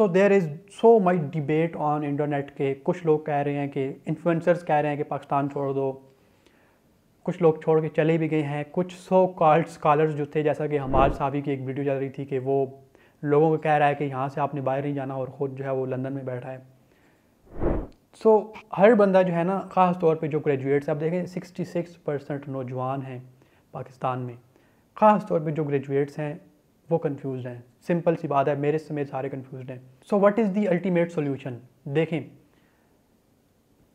so there is so much debate on internet के कुछ लोग कह रहे हैं कि इन्फ्लुएंसर्स कह रहे हैं कि पाकिस्तान छोड़ दो कुछ लोग छोड़ के चले भी गए हैं कुछ सो कॉल्ड स्कॉलर्स जो थे जैसा कि हमार साहबी की एक वीडियो चल रही थी कि वो लोगों को कह रहा है कि यहाँ से आपने बाहर नहीं जाना और ख़ुद जो है वो लंदन में बैठा है सो so, हर बंदा जो है ना ख़ास तौर पे जो ग्रेजुएट्स आप देखें 66 परसेंट नौजवान हैं पाकिस्तान में ख़ास तौर पे जो ग्रेजुएट्स हैं वो कंफ्यूज हैं सिंपल सी बात है मेरे से मेरे सारे कन्फ्यूज हैं so what is the ultimate solution देखें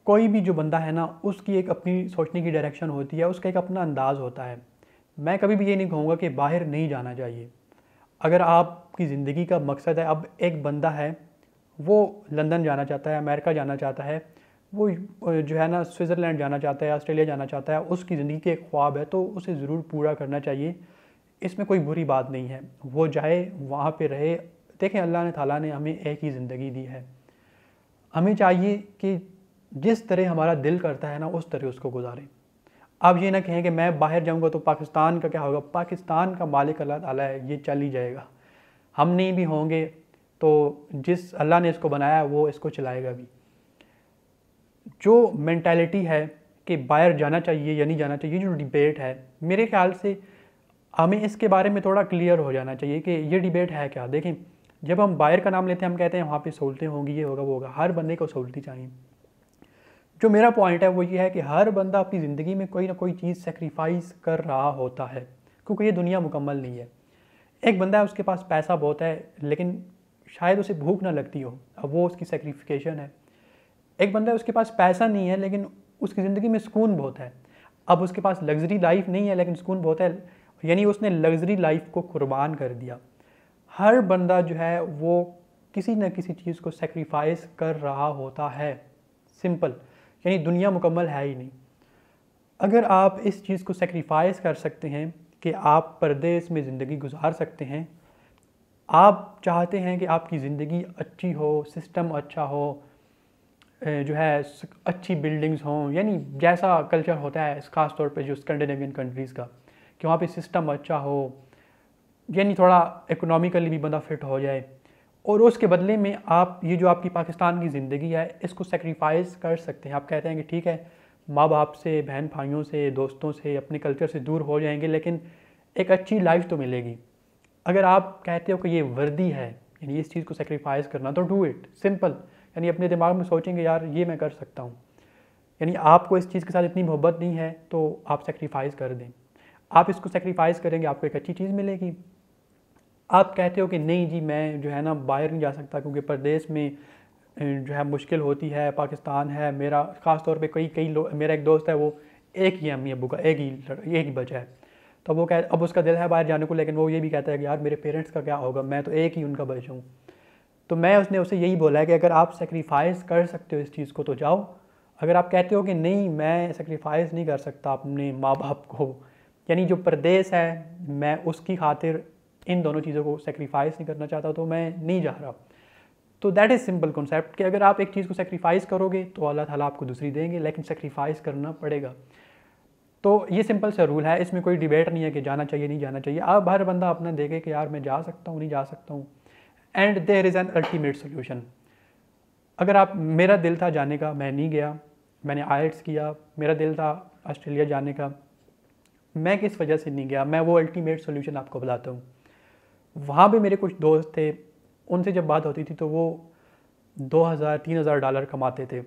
कोई भी जो बंदा है ना उसकी एक अपनी सोचने की डायरेक्शन होती है उसका एक अपना अंदाज़ होता है मैं कभी भी ये नहीं कहूँगा कि बाहर नहीं जाना चाहिए अगर आपकी ज़िंदगी का मकसद है अब एक बंदा है वो लंदन जाना चाहता है अमेरिका जाना चाहता है वो जो है ना स्विट्ज़रलैंड जाना चाहता है ऑस्ट्रेलिया जाना चाहता है उसकी ज़िंदगी के एक ख्वाब है तो उसे ज़रूर पूरा करना चाहिए इसमें कोई बुरी बात नहीं है वो जाए वहाँ पे रहे देखें अल्लाह ने ताला ने हमें एक ही ज़िंदगी दी है हमें चाहिए कि जिस तरह हमारा दिल करता है ना उस तरह उसको गुजारें आप ये ना कहें कि मैं बाहर जाऊँगा तो पाकिस्तान का क्या होगा पाकिस्तान का मालिक अल्लाह ताला है ये चल ही जाएगा हम नहीं भी होंगे तो जिस अल्लाह ने इसको बनाया वो इसको चलाएगा भी जो मैंटेलिटी है कि बाहर जाना चाहिए या नहीं जाना चाहिए जो डिबेट है मेरे ख्याल से हमें इसके बारे में थोड़ा क्लियर हो जाना चाहिए कि ये डिबेट है क्या देखें जब हम बायर का नाम लेते हैं हम कहते हैं वहाँ पे सहूलतें होंगी ये होगा वो होगा हर बंदे को सहूलती चाहिए जो मेरा पॉइंट है वो ये है कि हर बंदा अपनी ज़िंदगी में कोई ना कोई चीज़ सेक्रीफाइस कर रहा होता है क्योंकि ये दुनिया मुकम्मल नहीं है एक बंदा है उसके पास पैसा बहुत है लेकिन शायद उसे भूख ना लगती हो अब वो उसकी सेक्रीफिकेशन है एक बंदा है उसके पास पैसा नहीं है लेकिन उसकी ज़िंदगी में सुकून बहुत है अब उसके पास लग्जरी लाइफ नहीं है लेकिन सुकून बहुत है यानी उसने लग्जरी लाइफ को कुर्बान कर दिया हर बंदा जो है वो किसी न किसी चीज़ को सेक्रीफाइस कर रहा होता है सिंपल यानी दुनिया मुकम्मल है ही नहीं अगर आप इस चीज़ को सेक्रीफाइस कर सकते हैं कि आप परदेश में ज़िंदगी गुजार सकते हैं आप चाहते हैं कि आपकी ज़िंदगी अच्छी हो सिस्टम अच्छा हो जो है अच्छी बिल्डिंग्स हों यानी जैसा कल्चर होता है खास तौर पे जो स्कैंडिनेवियन कंट्रीज़ का कि वहाँ पे सिस्टम अच्छा हो यानी थोड़ा इकोनॉमिकली भी बंदा फिट हो जाए और उसके बदले में आप ये जो आपकी पाकिस्तान की ज़िंदगी है इसको सेक्रीफाइस कर सकते हैं आप कहते हैं कि ठीक है माँ बाप से बहन भाइयों से दोस्तों से अपने कल्चर से दूर हो जाएंगे लेकिन एक अच्छी लाइफ तो मिलेगी अगर आप कहते हो कि ये वर्दी है यानी इस चीज़ को सेक्रीफाइस करना तो डू इट सिंपल यानी अपने दिमाग में सोचेंगे यार ये मैं कर सकता हूँ यानी आपको इस चीज़ के साथ इतनी मोहब्बत नहीं है तो आप सेक्रीफाइस कर दें आप इसको सेक्रीफाइस करेंगे आपको एक अच्छी चीज़ मिलेगी आप कहते हो कि नहीं जी मैं जो है ना बाहर नहीं जा सकता क्योंकि प्रदेश में जो है मुश्किल होती है पाकिस्तान है मेरा ख़ास तौर पे कई कई लोग मेरा एक दोस्त है वो एक ही अम्मी अबू का एक ही एक ही बचा है तो वो कह अब उसका दिल है बाहर जाने को लेकिन वो ये भी कहता है कि यार मेरे पेरेंट्स का क्या होगा मैं तो एक ही उनका बच हूँ तो मैं उसने उसे यही बोला है कि अगर आप सेक्रीफाइस कर सकते हो इस चीज़ को तो जाओ अगर आप कहते हो कि नहीं मैं सेक्रीफाइस नहीं कर सकता अपने माँ बाप को यानी जो प्रदेश है मैं उसकी खातिर इन दोनों चीज़ों को सेक्रीफाइस नहीं करना चाहता तो मैं नहीं जा रहा तो दैट इज़ सिंपल कॉन्सेप्ट कि अगर आप एक चीज़ को सेक्रीफाइस करोगे तो अल्लाह ताला आपको दूसरी देंगे लेकिन सेक्रीफाइस करना पड़ेगा तो ये सिंपल सा रूल है इसमें कोई डिबेट नहीं है कि जाना चाहिए नहीं जाना चाहिए अब हर बंदा अपना देखे कि यार मैं जा सकता हूँ नहीं जा सकता हूँ and there is an ultimate solution अगर आप मेरा दिल था जाने का मैं नहीं गया मैंने आयट्स किया मेरा दिल था ऑस्ट्रेलिया जाने का मैं किस वजह से नहीं गया मैं वो अल्टीमेट सोल्यूशन आपको बताता हूँ वहाँ भी मेरे कुछ दोस्त थे उनसे जब बात होती थी तो वो दो हज़ार तीन हज़ार डॉलर कमाते थे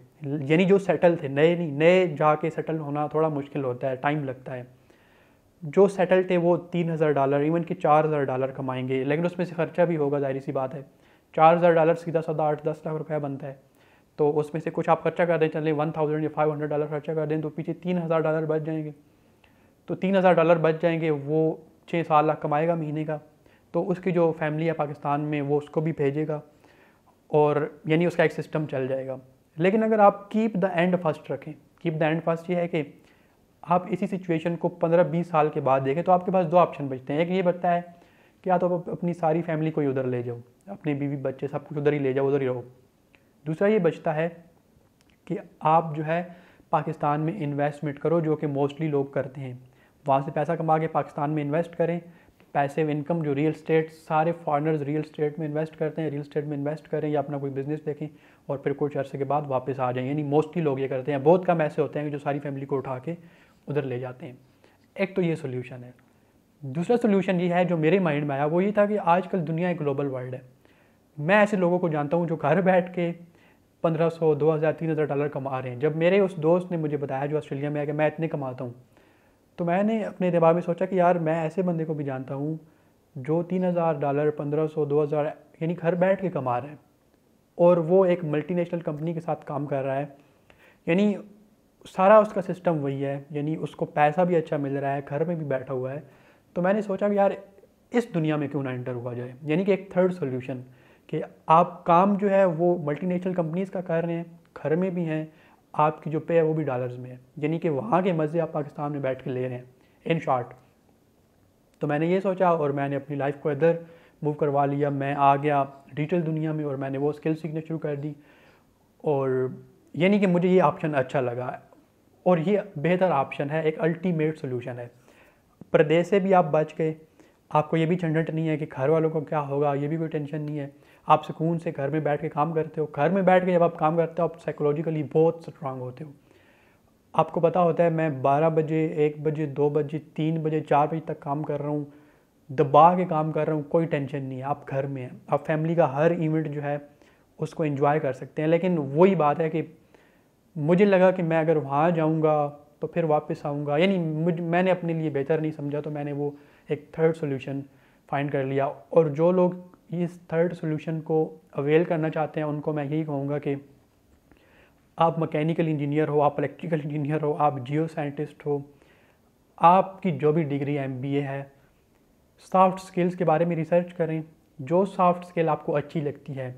यानी जो सेटल थे नए नहीं नए जाके सेटल होना थोड़ा मुश्किल होता है टाइम लगता है जो सेटल थे वो तीन हज़ार डॉलर इवन कि चार हज़ार डॉलर कमाएंगे लेकिन उसमें से खर्चा भी होगा जाहिर सी बात है चार हज़ार डॉलर सीधा साधा आठ दस लाख रुपया बनता है तो उसमें से कुछ आप खर्चा कर दें चलें वन थाउजेंड या फाइव हंड्रेड डॉलर खर्चा कर दें तो पीछे तीन हज़ार डॉलर बच जाएंगे तो तीन हज़ार डॉलर बच जाएंगे वो छः साल लाख कमाएगा महीने का तो उसकी जो फैमिली है पाकिस्तान में वो उसको भी भेजेगा और यानी उसका एक सिस्टम चल जाएगा लेकिन अगर आप कीप द एंड फर्स्ट रखें कीप द एंड फर्स्ट ये है कि आप इसी सिचुएशन को पंद्रह बीस साल के बाद देखें तो आपके पास दो ऑप्शन बचते हैं एक ये बचता है कि आप तो अपनी सारी फैमिली को ही उधर ले जाओ अपने बीवी बच्चे सब कुछ उधर ही ले जाओ उधर ही रहो दूसरा ये बचता है कि आप जो है पाकिस्तान में इन्वेस्टमेंट करो जो कि मोस्टली लोग करते हैं वहाँ से पैसा कमा के पाकिस्तान में इन्वेस्ट करें पैसे इनकम जो रियल स्टेट सारे फॉरनर्स रियल स्टेट में इन्वेस्ट करते हैं रियल स्टेट में इन्वेस्ट करें या अपना कोई बिजनेस देखें और फिर कुछ अर्से के बाद वापस आ जाएं यानी मोस्टली लोग ये करते हैं बहुत कम ऐसे होते हैं जो सारी फैमिली को उठा के उधर ले जाते हैं एक तो ये सोल्यूशन है दूसरा सोल्यूशन ये है जो मेरे माइंड में आया वो ये था कि आजकल दुनिया एक ग्लोबल वर्ल्ड है मैं ऐसे लोगों को जानता हूँ जो घर बैठ के 1500, 2000, 3000 डॉलर कमा रहे हैं जब मेरे उस दोस्त ने मुझे बताया जो ऑस्ट्रेलिया में है कि मैं इतने कमाता हूँ तो मैंने अपने दिमाग में सोचा कि यार मैं ऐसे बंदे को भी जानता हूँ जो तीन हज़ार डॉलर पंद्रह सौ दो हज़ार यानी घर बैठ के कमा रहे हैं और वो एक मल्टीनेशनल कंपनी के साथ काम कर रहा है यानी सारा उसका सिस्टम वही है यानी उसको पैसा भी अच्छा मिल रहा है घर में भी बैठा हुआ है तो मैंने सोचा कि यार इस दुनिया में क्यों ना इंटर हुआ जाए यानी कि एक थर्ड सोल्यूशन कि आप काम जो है वो मल्टीनेशनल कंपनीज़ का कर रहे हैं घर में भी हैं आपकी जो पे है वो भी डॉलर्स में है यानी कि वहाँ के मज़े आप पाकिस्तान में बैठ के ले रहे हैं इन शॉर्ट तो मैंने ये सोचा और मैंने अपनी लाइफ को इधर मूव करवा लिया मैं आ गया डिजिटल दुनिया में और मैंने वो स्किल सीखना शुरू कर दी और यानी कि मुझे ये ऑप्शन अच्छा लगा और ये बेहतर ऑप्शन है एक अल्टीमेट सोल्यूशन है प्रदेश से भी आप बच गए आपको ये भी झंझट नहीं है कि घर वालों को क्या होगा ये भी कोई टेंशन नहीं है आप सुकून से घर में बैठ के काम करते हो घर में बैठ के जब आप काम करते हो आप साइकोलॉजिकली बहुत स्ट्रांग होते हो आपको पता होता है मैं 12 बजे एक बजे दो बजे तीन बजे चार बजे तक काम कर रहा हूँ दबा के काम कर रहा हूँ कोई टेंशन नहीं है आप घर में हैं आप फैमिली का हर इवेंट जो है उसको इन्जॉय कर सकते हैं लेकिन वही बात है कि मुझे लगा कि मैं अगर वहाँ जाऊँगा तो फिर वापस आऊँगा यानी मुझ मैंने अपने लिए बेहतर नहीं समझा तो मैंने वो एक थर्ड सोल्यूशन फाइंड कर लिया और जो लोग इस थर्ड सोल्यूशन को अवेल करना चाहते हैं उनको मैं यही कहूँगा कि आप मैकेनिकल इंजीनियर हो आप इलेक्ट्रिकल इंजीनियर हो आप जियो साइंटिस्ट हो आपकी जो भी डिग्री एम बी ए है सॉफ्ट स्किल्स के बारे में रिसर्च करें जो सॉफ्ट स्किल आपको अच्छी लगती है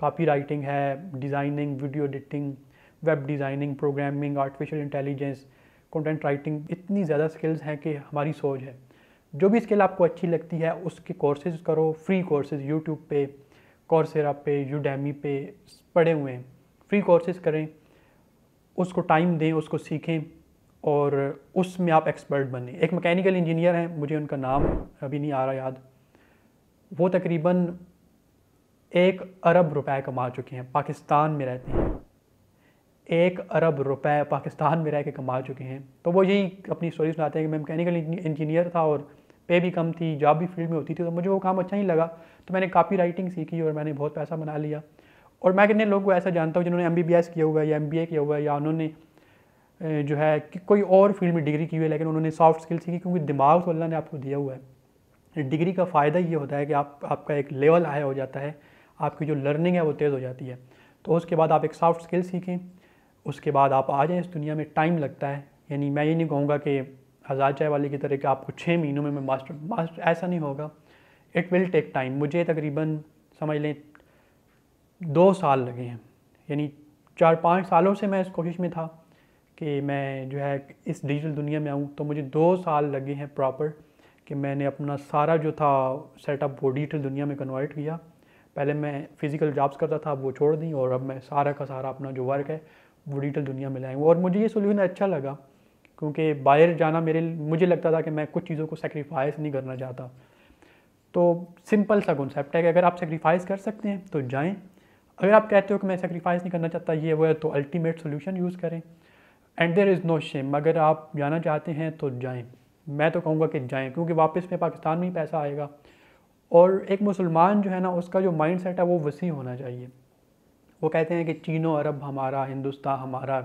कापी राइटिंग है designing video editing web designing programming artificial intelligence content writing इतनी ज़्यादा स्किल्स हैं कि हमारी सोच है जो भी स्किल आपको अच्छी लगती है उसके कोर्सेज करो फ्री कोर्सेज यूट्यूब पे कोर्सेरा पे यूडेमी पे पढ़े हुए हैं फ्री कोर्सेज करें उसको टाइम दें उसको सीखें और उसमें आप एक्सपर्ट बने एक मैकेनिकल इंजीनियर हैं मुझे उनका नाम अभी नहीं आ रहा याद वो तकरीबन एक अरब रुपए कमा चुके हैं पाकिस्तान में रहते हैं एक अरब रुपए पाकिस्तान में रह के कमा चुके हैं तो वो यही अपनी स्टोरी सुनाते हैं कि मैं मैकेनिकल इंजीनियर था और पे भी कम थी जॉब भी फील्ड में होती थी तो मुझे वो काम अच्छा ही लगा तो मैंने कापी राइटिंग सीखी और मैंने बहुत पैसा बना लिया और मैं कितने लोग को ऐसा जानता हूँ जिन्होंने एम किया हुआ है या एम किया हुआ है या उन्होंने जो है कि कोई और फील्ड में डिग्री की हुई है लेकिन उन्होंने सॉफ्ट स्किल सीखी क्योंकि दिमाग तो अल्लाह ने आपको दिया हुआ है डिग्री का फ़ायदा ये होता है कि आप आपका एक लेवल हाई हो जाता है आपकी जो लर्निंग है वो तेज़ हो जाती है तो उसके बाद आप एक सॉफ्ट स्किल सीखें उसके बाद आप आ जाएँ इस दुनिया में टाइम लगता है यानी मैं ये नहीं कहूँगा कि आज़ाद चाय वाले की तरह कि आपको छः महीनों में मैं मास्टर मास्टर ऐसा नहीं होगा इट विल टेक टाइम मुझे तकरीबन समझ लें दो साल लगे हैं यानी चार पाँच सालों से मैं इस कोशिश में था कि मैं जो है इस डिजिटल दुनिया में आऊँ तो मुझे दो साल लगे हैं प्रॉपर कि मैंने अपना सारा जो था सेटअप वो डिजिटल दुनिया में कन्वर्ट किया पहले मैं फ़िज़िकल जॉब्स करता था अब वो छोड़ दी और अब मैं सारा का सारा अपना जो वर्क है वो डिजिटल दुनिया में लाएँ और मुझे ये सोल्यूशन अच्छा लगा क्योंकि बाहर जाना मेरे मुझे लगता था कि मैं कुछ चीज़ों को सेक्रीफाइस नहीं करना चाहता तो सिंपल सा कॉन्सेप्ट है कि अगर आप सेक्रीफाइस कर सकते हैं तो जाएं अगर आप कहते हो कि मैं सेक्रीफाइस नहीं करना चाहता ये वो है तो अल्टीमेट सोल्यूशन यूज़ करें and there is no shame अगर आप जाना चाहते हैं तो जाएँ मैं तो कहूँगा कि जाएँ क्योंकि वापस में पाकिस्तान में ही पैसा आएगा और एक मुसलमान जो है ना उसका जो माइंड सेट है वो वसी होना चाहिए वो कहते हैं कि चीनों अरब हमारा हिंदुस्तान हमारा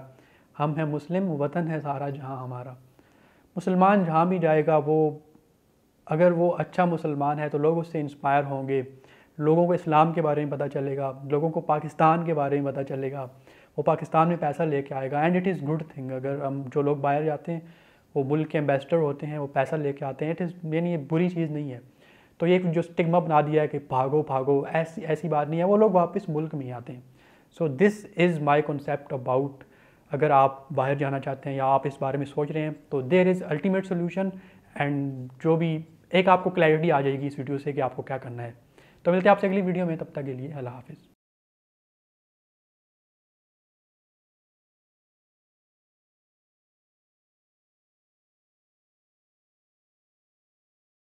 हम हैं मुस्लिम वतन है सारा जहाँ हमारा मुसलमान जहाँ भी जाएगा वो अगर वो अच्छा मुसलमान है तो लोग उससे इंस्पायर होंगे लोगों को इस्लाम के बारे में पता चलेगा लोगों को पाकिस्तान के बारे में पता चलेगा वो पाकिस्तान में पैसा लेके आएगा and it is good thing अगर हम जो लोग बाहर जाते हैं वो मुल्क के एम्बेसडर होते हैं वो पैसा लेके आते हैं इट इज़ यानी ये बुरी चीज़ नहीं है तो ये जो स्टिग्मा बना दिया है कि भागो भागो ऐसी ऐसी बात नहीं है वो लोग वापस मुल्क में ही आते हैं so this is my concept about अगर आप बाहर जाना चाहते हैं या आप इस बारे में सोच रहे हैं तो there is ultimate solution and जो भी एक आपको क्लैरिटी आ जाएगी इस वीडियो से कि आपको क्या करना है तो मिलते हैं आपसे अगली वीडियो में तब तक के लिए अल्लाह हाफिज़